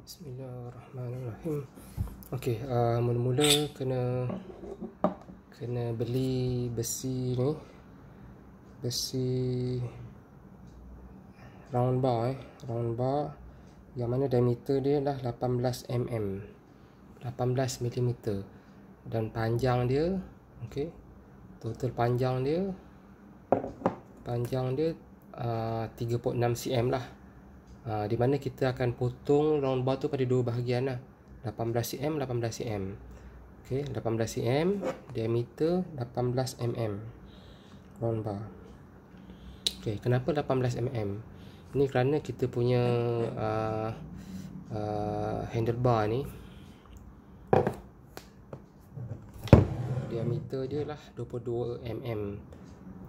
Bismillahirrahmanirrahim. Okey, a uh, mula-mula kena kena beli besi ni. Besi round bar eh, round bar yang mana diameter dia lah 18 mm. 18 mm dan panjang dia okey. Total panjang dia panjang dia uh, 3.6 cm lah. 3.6 Ah, di mana kita akan potong round bar tu pada dua bahagian lah 18 cm 18 cm okey 18 cm diameter 18 mm round bar okey kenapa 18 mm ni kerana kita punya uh, uh, handlebar ni diameter dia lah 22 mm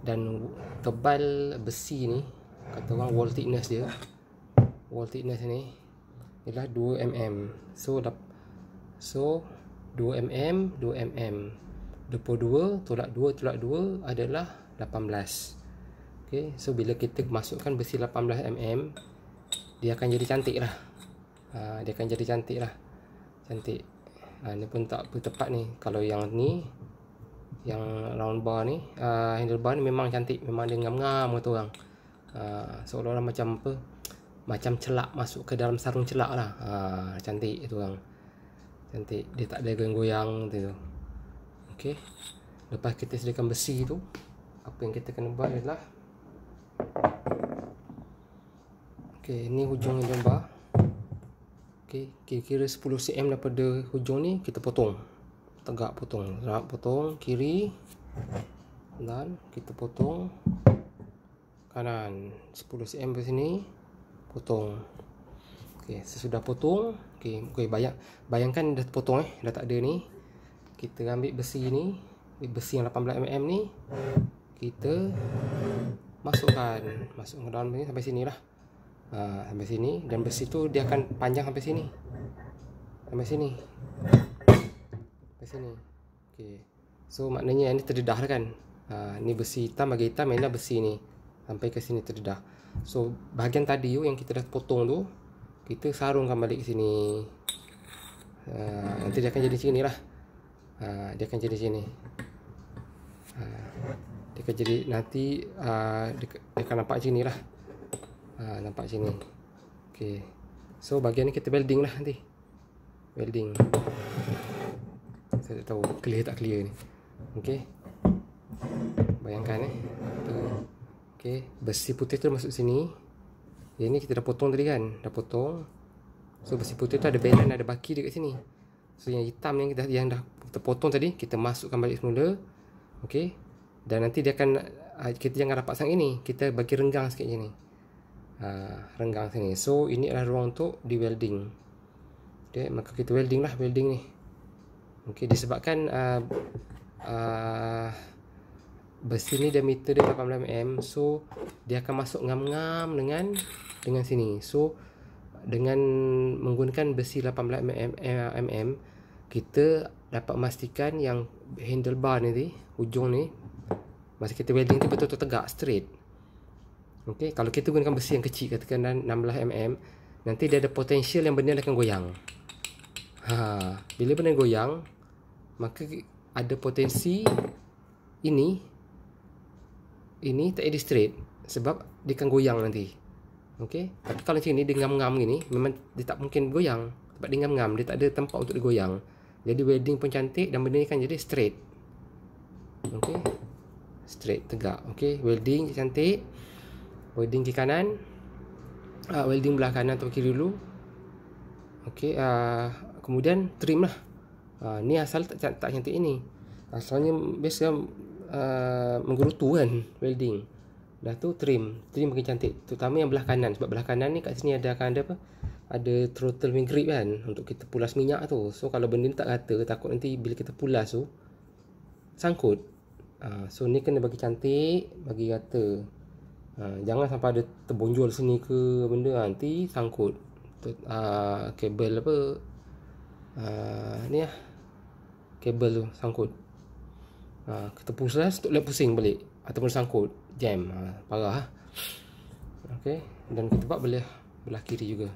dan tebal besi ni kata orang wall thickness dia wall thickness ni ialah 2 mm. So dap so 2 mm, 2 mm. 22 tolak 2 tolak 2 adalah 18. Okey, so bila kita masukkan besi 18 mm, dia akan jadi cantik lah. Ha, dia akan jadi cantik lah. Cantik. Ha, ini pun tak apa tepat ni. Kalau yang ni, yang round bar ni, uh, ha, handle bar ni memang cantik. Memang dia ngam-ngam kata orang. Uh, seolah-olah macam apa macam celak masuk ke dalam sarung celak lah ha, cantik itu kan cantik dia tak ada goyang-goyang tu ok lepas kita sediakan besi tu apa yang kita kena buat adalah ok ni hujung yang jomba ok kira-kira 10 cm daripada hujung ni kita potong tegak potong rap potong kiri dan kita potong kanan 10 cm dari sini potong okey sesudah potong okey okey bayang bayangkan dah potong eh dah tak ada ni kita ambil besi ni besi yang 18 mm ni kita masukkan masuk ke dalam ni sampai sinilah ha, sampai sini dan besi tu dia akan panjang sampai sini sampai sini sampai sini okey so maknanya yang ni terdedah lah kan ha, ni besi hitam bagi hitam ialah besi ni sampai ke sini terdedah So bahagian tadi tu yang kita dah potong tu Kita sarungkan balik ke sini uh, Nanti dia akan jadi sini lah uh, ah, Dia akan jadi sini. uh, ah, Dia akan jadi nanti uh, dia, dia akan nampak sini lah uh, Nampak sini. okay. So bahagian ni kita welding lah nanti Welding Saya tak tahu clear tak clear ni Okay Bayangkan eh Tu Okey, besi putih tu masuk sini. Yang ni kita dah potong tadi kan? Dah potong. So besi putih tu ada belen ada baki dekat sini. So yang hitam yang kita yang dah terpotong tadi kita masukkan balik semula. Okey. Dan nanti dia akan ah, kita jangan rapat sangat ini. Kita bagi renggang sikit je ni. Ha, renggang sini. So ini adalah ruang untuk di welding. Okey, maka kita welding lah welding ni. Okey, disebabkan uh, uh, besi ni diameter dia 18mm so dia akan masuk ngam-ngam dengan dengan sini so dengan menggunakan besi 18mm eh, mm, kita dapat memastikan yang handlebar ni ni hujung ni masa kita welding tu betul-betul tegak straight Okey, kalau kita gunakan besi yang kecil katakan 16mm nanti dia ada potensial yang benda akan goyang ha, bila benda goyang maka ada potensi ini ini tak jadi straight sebab dia akan goyang nanti. Okey. Tapi kalau sini dia ngam-ngam gini, memang dia tak mungkin goyang. Sebab dia ngam-ngam, dia tak ada tempat untuk dia goyang. Jadi wedding pun cantik dan benda ni kan jadi straight. Okey. Straight tegak. Okey, Welding cantik. welding ke kanan. Uh, ah, welding belah kanan atau kiri dulu Okay uh, Kemudian trim lah uh, Ni asal tak, tak cantik ini Asalnya biasa uh, menggerutu kan welding dah tu trim trim makin cantik terutama yang belah kanan sebab belah kanan ni kat sini ada akan ada apa ada throttle wing grip kan untuk kita pulas minyak tu so kalau benda ni tak rata takut nanti bila kita pulas tu sangkut uh, so ni kena bagi cantik bagi rata uh, jangan sampai ada terbonjol sini ke benda ah, nanti sangkut uh, kabel apa uh, ni lah kabel tu sangkut ha, Ketepus lah Stop lap pusing balik Ataupun sangkut Jam ha, Parah lah Okay Dan kita boleh Belah belah kiri juga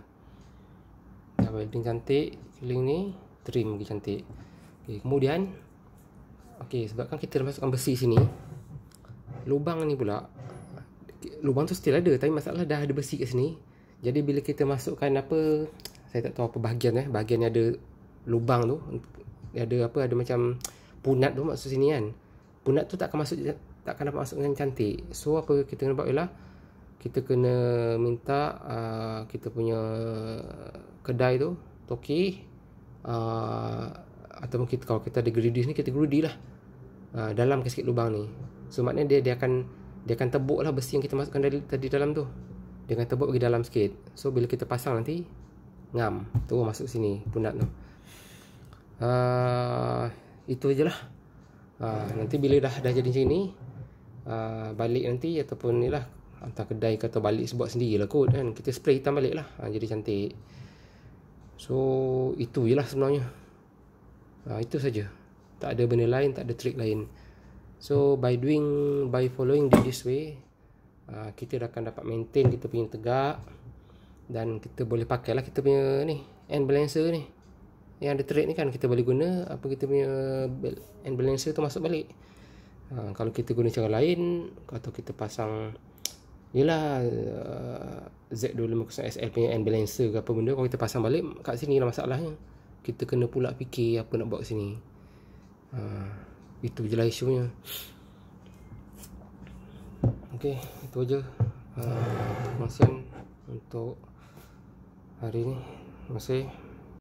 Dah welding cantik Keling ni Trim lagi cantik okay, Kemudian Okay sebab kan kita dah masukkan besi sini Lubang ni pula Lubang tu still ada Tapi masalah dah ada besi kat sini Jadi bila kita masukkan apa Saya tak tahu apa bahagian eh Bahagian yang ada Lubang tu Ada apa Ada macam punat tu maksud sini kan punat tu tak akan masuk tak akan dapat masuk dengan cantik so apa kita kena buat ialah kita kena minta uh, kita punya kedai tu toki uh, ataupun kita kalau kita ada gerudi ni kita gerudi lah uh, dalam ke sikit lubang ni so maknanya dia dia akan dia akan tebuk lah besi yang kita masukkan dari, tadi dalam tu dia akan tebuk pergi dalam sikit so bila kita pasang nanti ngam tu masuk sini punat tu uh, itu aja lah uh, ah, nanti bila dah dah jadi sini uh, ah, balik nanti ataupun ni lah hantar kedai kata balik sebab sendiri lah kot kan kita spray hitam balik lah uh, jadi cantik so itu je lah sebenarnya uh, itu saja tak ada benda lain tak ada trik lain so by doing by following this way uh, kita akan dapat maintain kita punya tegak dan kita boleh pakai lah kita punya ni end balancer ni yang ada trade ni kan kita boleh guna apa kita punya end balancer tu masuk balik uh, kalau kita guna cara lain atau kita pasang yelah uh, eh, Z250SL punya end balancer ke apa benda kalau kita pasang balik kat sini lah masalahnya kita kena pula fikir apa nak buat sini uh, itu je lah isunya ok itu je uh, ha, terima untuk hari ni terima